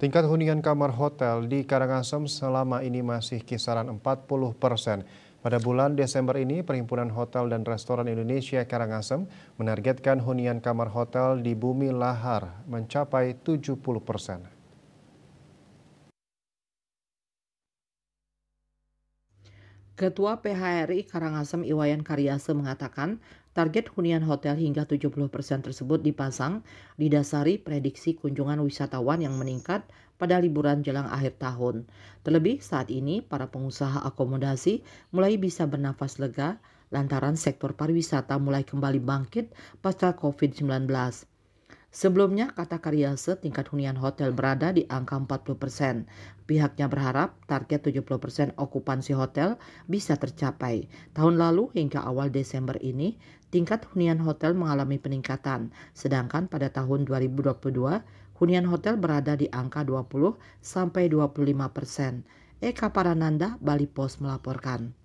Tingkat hunian kamar hotel di Karangasem selama ini masih kisaran 40 persen. Pada bulan Desember ini, Perhimpunan Hotel dan Restoran Indonesia Karangasem menargetkan hunian kamar hotel di Bumi Lahar mencapai 70 persen. Ketua PHRI Karangasem Iwayan Karyase mengatakan Target hunian hotel hingga 70% tersebut dipasang didasari prediksi kunjungan wisatawan yang meningkat pada liburan jelang akhir tahun. Terlebih saat ini para pengusaha akomodasi mulai bisa bernafas lega lantaran sektor pariwisata mulai kembali bangkit pasca COVID-19. Sebelumnya, kata Karyase, tingkat hunian hotel berada di angka 40 persen. Pihaknya berharap target 70 persen okupansi hotel bisa tercapai. Tahun lalu hingga awal Desember ini, tingkat hunian hotel mengalami peningkatan. Sedangkan pada tahun 2022, hunian hotel berada di angka 20 sampai 25 persen. Eka Parananda, Bali Post melaporkan.